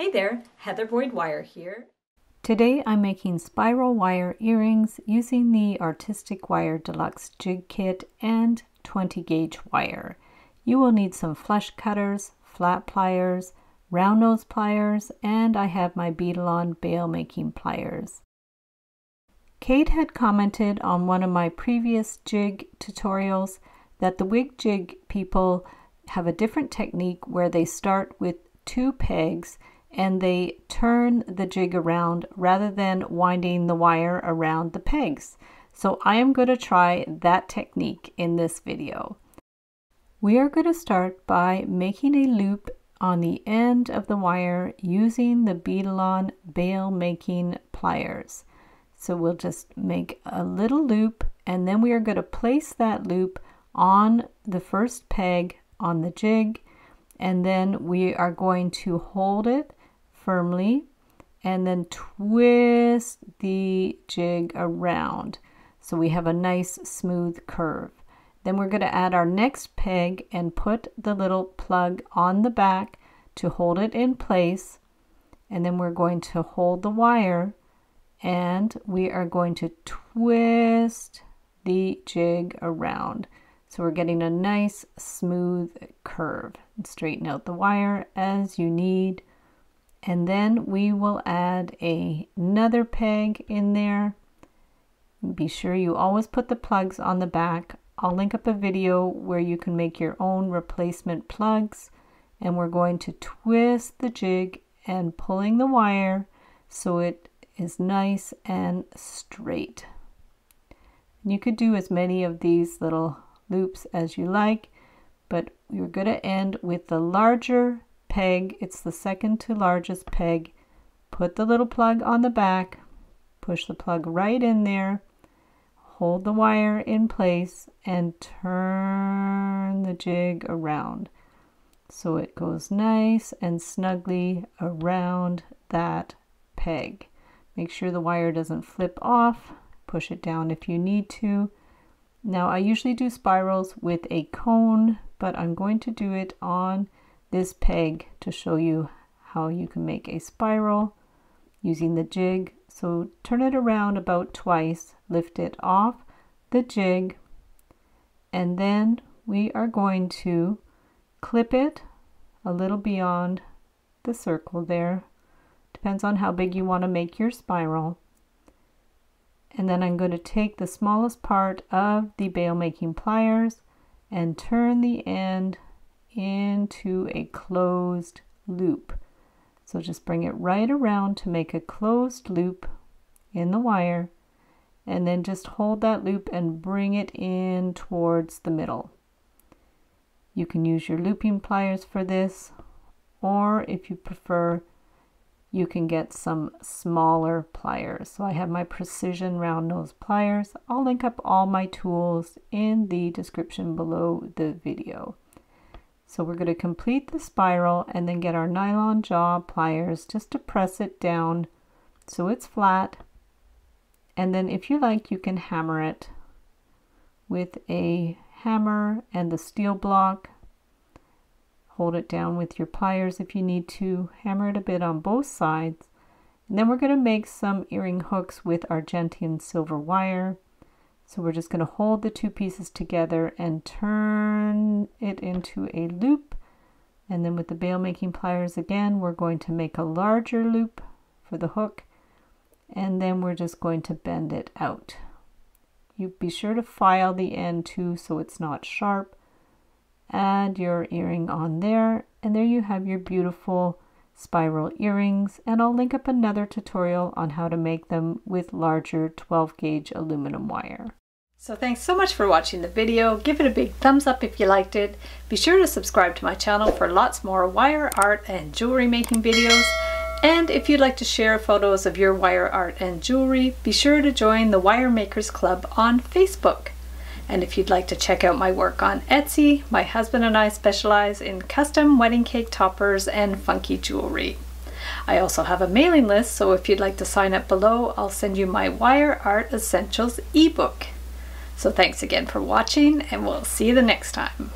Hey there, Heather Boyd Wire here. Today I'm making spiral wire earrings using the Artistic Wire Deluxe Jig Kit and 20 gauge wire. You will need some flush cutters, flat pliers, round nose pliers, and I have my Beadalon bail making pliers. Kate had commented on one of my previous jig tutorials that the wig jig people have a different technique where they start with two pegs and they turn the jig around rather than winding the wire around the pegs. So I am going to try that technique in this video. We are going to start by making a loop on the end of the wire using the Beadalon bail making pliers. So we'll just make a little loop and then we are going to place that loop on the first peg on the jig and then we are going to hold it firmly and then twist the jig around so we have a nice smooth curve. Then we're going to add our next peg and put the little plug on the back to hold it in place. And then we're going to hold the wire and we are going to twist the jig around. So we're getting a nice smooth curve. Straighten out the wire as you need and then we will add a, another peg in there. Be sure you always put the plugs on the back. I'll link up a video where you can make your own replacement plugs and we're going to twist the jig and pulling the wire so it is nice and straight. And you could do as many of these little loops as you like, but you're going to end with the larger peg. It's the second to largest peg. Put the little plug on the back, push the plug right in there, hold the wire in place, and turn the jig around. So it goes nice and snugly around that peg. Make sure the wire doesn't flip off. Push it down if you need to. Now I usually do spirals with a cone, but I'm going to do it on this peg to show you how you can make a spiral using the jig. So turn it around about twice, lift it off the jig, and then we are going to clip it a little beyond the circle there. Depends on how big you want to make your spiral. And then I'm going to take the smallest part of the bale making pliers and turn the end into a closed loop. So just bring it right around to make a closed loop in the wire and then just hold that loop and bring it in towards the middle. You can use your looping pliers for this or if you prefer you can get some smaller pliers. So I have my precision round nose pliers. I'll link up all my tools in the description below the video. So we're going to complete the spiral and then get our nylon jaw pliers just to press it down so it's flat. And then if you like, you can hammer it with a hammer and the steel block. Hold it down with your pliers if you need to. Hammer it a bit on both sides. And then we're going to make some earring hooks with Argentian silver wire. So we're just going to hold the two pieces together and turn it into a loop. And then with the bail making pliers again, we're going to make a larger loop for the hook. And then we're just going to bend it out. You be sure to file the end too so it's not sharp. Add your earring on there. And there you have your beautiful spiral earrings. And I'll link up another tutorial on how to make them with larger 12 gauge aluminum wire. So thanks so much for watching the video. Give it a big thumbs up if you liked it. Be sure to subscribe to my channel for lots more wire art and jewelry making videos. And if you'd like to share photos of your wire art and jewelry, be sure to join the Wire Makers Club on Facebook. And if you'd like to check out my work on Etsy, my husband and I specialize in custom wedding cake toppers and funky jewelry. I also have a mailing list, so if you'd like to sign up below, I'll send you my Wire Art Essentials ebook. So thanks again for watching and we'll see you the next time.